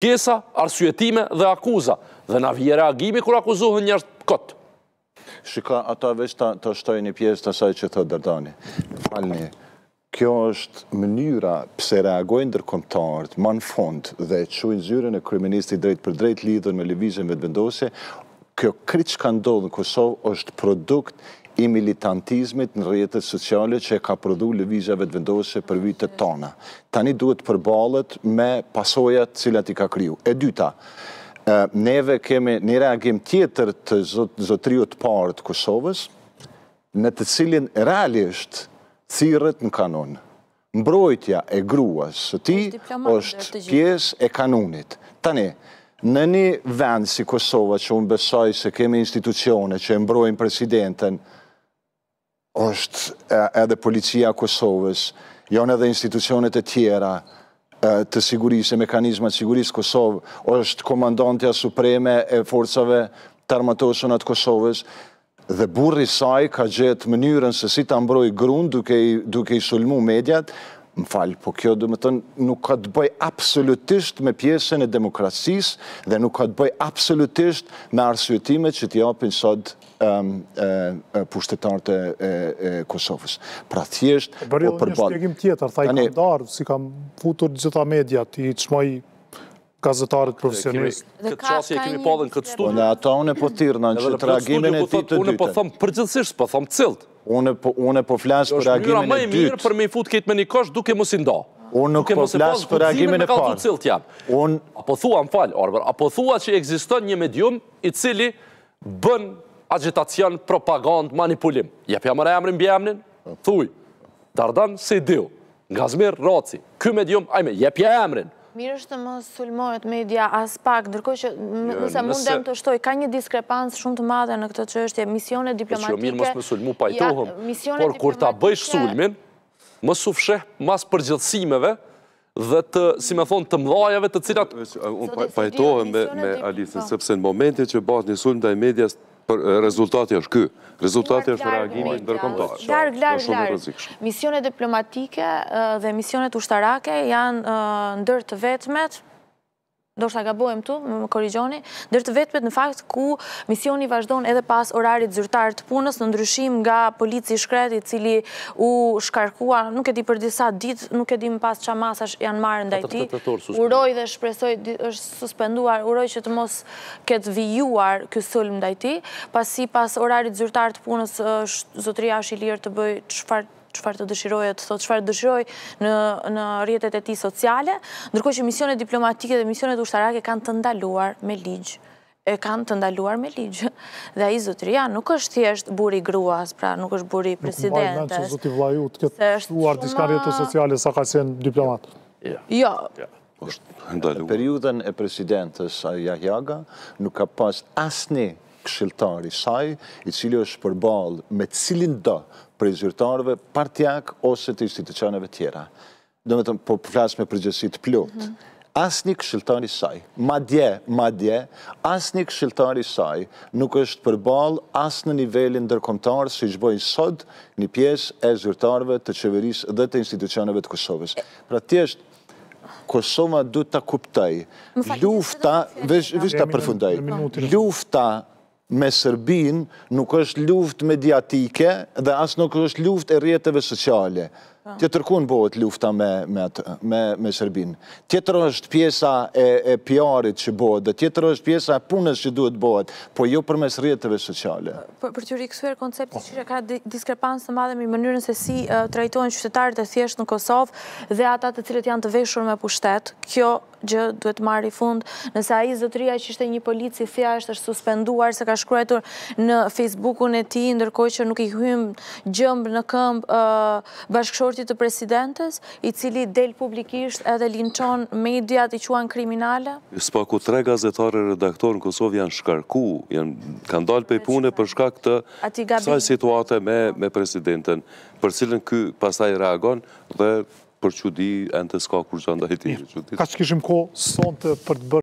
Kesa, arsuetime dhe akuza. Dhe na vje reagimi kër akuzuhën njërë të këtë. Shika, ata veç të shtoj një pjesë të saj që të dërdani. Falni, kjo është mënyra pse reagojnë dërkomtartë, ma në dhe quinë zyre në kriministi drejt për drejt lidhën me levizën vëtë vendosje, kjo kriç ka ndodhë në Kosovë është produkt i militantizmit në rrjetet sociale që e ka prodhu lëvizjave të vendose për vitet tona. Tani duhet përbalet me pasojat cilat i ka kryu. E dyta, neve kemi një reagim tjetër të zotriot parë të Kosovës, në të cilin realisht thirët në kanonë. Mbrojtja e gruas së ti është pjesë e kanunit. Tani, në një vend si Kosova që unë besoj se kemi institucione që e mbrojnë presidenten, është edhe policia Kosovës, janë edhe institucionet e tjera të sigurisë, mekanizmat sigurisë Kosovë, është komandantja supreme e forcave të armatosën atë Kosovës, dhe burri saj ka gjetë mënyrën se si të ambroj grunë duke i sulmu medjat, më falë, po kjo dhe më tënë nuk ka të bëj absolutisht me pjesën e demokracisë dhe nuk ka të bëj absolutisht me arsujetimet që t'i apin sot um, e, e, pushtetarët e, Kosovës. Pra thjesht... Bërë edhe po një shpjegim tjetër, thaj i kam darë, si kam futur gjitha mediat, i qmaj gazetarët profesionistë. Këtë qasje e kemi padhe në këtë studi. Në ata unë e po, po thirë, në që të reagimin e ti po të po dyte. Unë e po thëmë përgjithësisht, po thëmë cilt. Unë e po flasë për reagimin e dytë. Unë e më e mirë për me i fut këtë me një kosh duke më sinda. Unë nuk po flasë për reagimin e parë. Unë... po thua, më falë, Arber, apo thua që egziston një medium i cili bën agitacion, propagandë, manipulim. Jep jam rë emrin, bje emrin, thuj, Dardan Sidiu, Gazmir Roci, Ky medium, ajme, jep jam emrin, Mirë është të më sulmojët media as pak, ndërkoj që jo, nëse mundem të shtoj, ka një diskrepancë shumë të madhe në këtë po që është jo, misione diplomatike. Mirë mos më sulmu pajtohëm, por kur ta bëjsh sulmin, më sufsheh mas përgjëtsimeve dhe të, si me thonë, të mdhajave të cilat... Uh, Unë pajtohëm me Alisa, sepse në momente që bëjsh një sulm dhe medias, rezultati është kë. Rezultati është reagimin ndërkomtarë. Larg, larg, larg. Misionet diplomatike dhe misionet ushtarake janë ndër të vetmet ndoshta gabojmë tu, më korrigjoni, ndër të vetmet në fakt ku misioni vazhdon edhe pas orarit zyrtar të punës në ndryshim nga polici i shkretit i cili u shkarkua, nuk e di për disa ditë, nuk e di më pas çfarë masash janë marrë ndaj tij. Uroj dhe shpresoj është suspenduar, uroj që të mos ketë vijuar ky sulm ndaj tij, pasi pas orarit zyrtar të punës zotëria është i lirë të bëj çfarë qëfar të dëshiroj e të thot qëfar të dëshiroj në rjetet e ti sociale, ndërkohë që misionet diplomatike dhe misionet ushtarake kanë të ndaluar me ligjë e kanë të ndaluar me ligjë. Dhe a i zotëria nuk është thjesht buri gruas, pra nuk është buri presidentës. Nuk mbajnë menë që zotë vlaju të këtë shtuar diska rjetës sociale sa ka sen diplomat. Jo. Periudën e presidentës Jahjaga nuk ka pas asni këshiltar i saj, i cili është përbal me cilin dë për i zyrtarëve partijak ose të institucioneve tjera. Do me të më po me përgjësit plotë. Mhm. Asni një këshiltar i saj, ma dje, ma dje, këshiltar i saj nuk është përbal as në nivelin dërkomtarë si që bojnë sot një pies e zyrtarëve të qeveris dhe të institucioneve të Kosovës. Pra tjeshtë, Kosova du të kuptaj, lufta, vështë të përfundaj, lufta me Serbin nuk është luft mediatike dhe asë nuk është luft e rjetëve sociale. Po. Tjetër ku në bëhet lufta me Serbin? Tjetër është pjesa e PR-it që bëhet dhe tjetër është pjesa e punës që duhet bëhet, po jo për mes rjetëve sociale. Po, për që rikësuer konceptit që ka diskrepansë të madhe me mënyrën se si trajtojnë qytetarët e thjeshtë në Kosovë dhe ata të cilët janë të veshur me pushtet, kjo gjë duhet marrë i fund, nëse a i zëtëria që ishte një polici thja është suspenduar, se ka shkruetur në Facebookun e ti, ndërkoj që nuk i hymë gjëmbë në këmbë bashkëshorë shoqit të presidentës, i cili del publikisht edhe linqon mediat i quan kriminale? Spa ku tre gazetare redaktor në Kosovë janë shkarku, janë kanë dalë pe pune për shkak të saj situate me presidentën, për cilën kë pasaj reagon dhe për që di e në të ska kur që ndajti. Ka që kishim ko sonte për të bërë?